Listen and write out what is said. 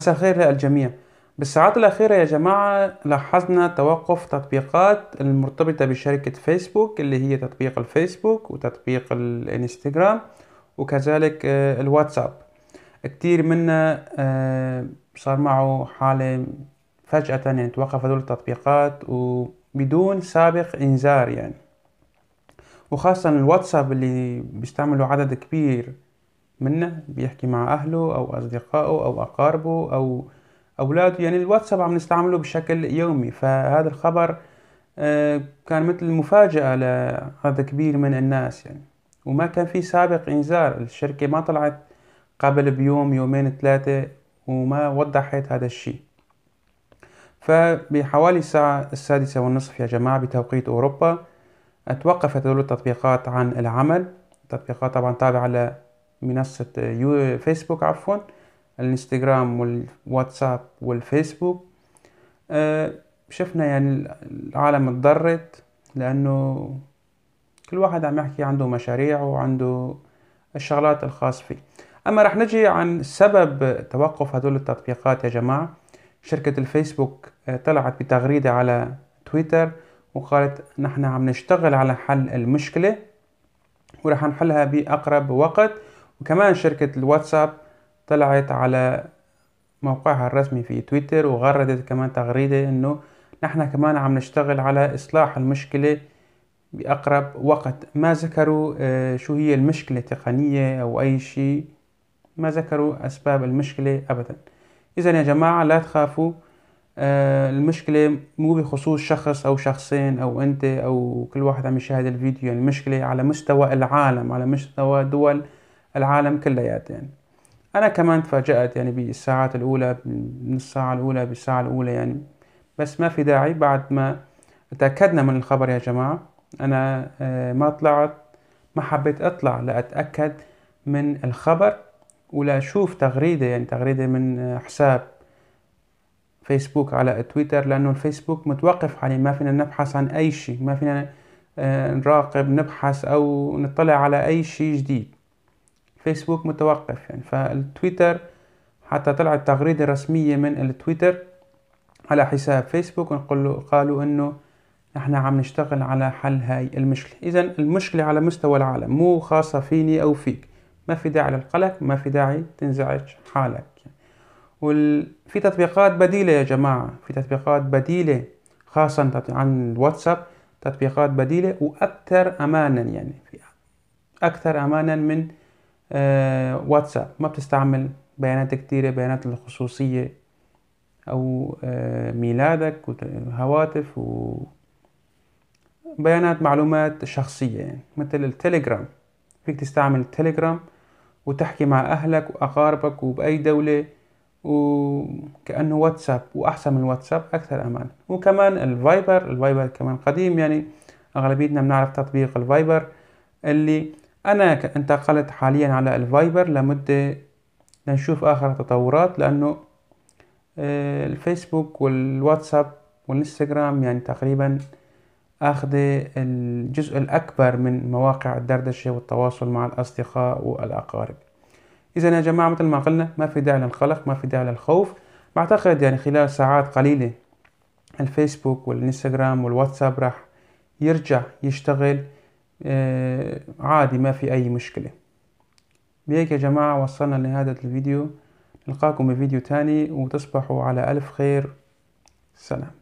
مساء الخير للجميع بالساعات الأخيرة يا جماعة لاحظنا توقف تطبيقات المرتبطة بشركة فيسبوك اللي هي تطبيق الفيسبوك وتطبيق الانستغرام وكذلك آه، الواتساب كتير منا آه، صار معه حالة فجأة يعني توقف هذول التطبيقات وبدون سابق إنذار يعني وخاصة الواتساب اللي بيستعملوا عدد كبير منه بيحكي مع أهله أو أصدقائه أو أقاربه أو أولاده يعني الواتساب عم نستعمله بشكل يومي فهذا الخبر آه، كان مثل مفاجأة لعدد كبير من الناس يعني وما كان في سابق إنذار الشركة ما طلعت قبل بيوم يومين ثلاثة وما وضحت هذا الشيء فبحوالي الساعة السادسة والنصف يا جماعة بتوقيت أوروبا توقفت هذول التطبيقات عن العمل التطبيقات طبعا تابعة منصة آه، آه، فيسبوك عفوا الانستغرام والواتساب والفيسبوك آه، شفنا يعني العالم اتضرت لأنه كل واحد عم يحكي عنده مشاريع وعنده الشغلات الخاص فيه أما رح نجي عن سبب توقف هدول التطبيقات يا جماعة شركة الفيسبوك طلعت بتغريدة على تويتر وقالت نحن عم نشتغل على حل المشكلة ورح نحلها بأقرب وقت وكمان شركة الواتساب طلعت على موقعها الرسمي في تويتر وغردت كمان تغريدة انه نحن كمان عم نشتغل على اصلاح المشكلة بأقرب وقت ما ذكروا آه، شو هي المشكلة تقنية أو أي شيء ما ذكروا أسباب المشكلة أبدا إذا يا جماعة لا تخافوا آه، المشكلة مو بخصوص شخص أو شخصين أو أنت أو كل واحد عم يشاهد الفيديو المشكلة على مستوى العالم على مستوى دول العالم كليات يعني انا كمان تفاجات يعني بالساعات الاولى من الساعه الاولى بالساعه الاولى يعني بس ما في داعي بعد ما تاكدنا من الخبر يا جماعه انا آه، ما طلعت ما حبيت اطلع لاتاكد من الخبر ولا اشوف تغريده يعني تغريده من آه، حساب فيسبوك على تويتر لانه الفيسبوك متوقف حاليا ما فينا نبحث عن اي شيء ما فينا آه، نراقب نبحث او نطلع على اي شيء جديد فيسبوك متوقف يعني فالتويتر حتى طلعت تغريدة رسمية من التويتر على حساب فيسبوك ونقول له قالوا انه نحن عم نشتغل على حل هاي المشكلة اذا المشكلة على مستوى العالم مو خاصة فيني او فيك ما في داعي للقلق ما في داعي تنزعج حالك وفي تطبيقات بديلة يا جماعة في تطبيقات بديلة خاصة عن الواتساب تطبيقات بديلة وأكثر أمانا يعني أكثر أمانا من آه، واتساب ما بتستعمل بيانات كتيرة بيانات الخصوصية أو آه، ميلادك وهواتف و بيانات معلومات شخصية يعني مثل التليجرام فيك تستعمل التليجرام وتحكي مع أهلك وأقاربك وبأي دولة وكأنه واتساب وأحسن من الواتساب أكثر أمان وكمان الفايبر الفايبر كمان قديم يعني أغلبيتنا بنعرف تطبيق الفايبر اللي أنا انتقلت حاليا على الفايبر لمدة لنشوف آخر التطورات لأنه آه، الفيسبوك والواتساب والانستغرام يعني تقريبا أخذ الجزء الأكبر من مواقع الدردشة والتواصل مع الأصدقاء والأقارب إذا يا جماعة مثل ما قلنا ما في داعي للقلق ما في داعي للخوف بعتقد يعني خلال ساعات قليلة الفيسبوك والانستغرام والواتساب راح يرجع يشتغل آه، عادي ما في أي مشكلة بهيك يا جماعة وصلنا لنهاية الفيديو نلقاكم بفيديو تاني وتصبحوا على ألف خير سلام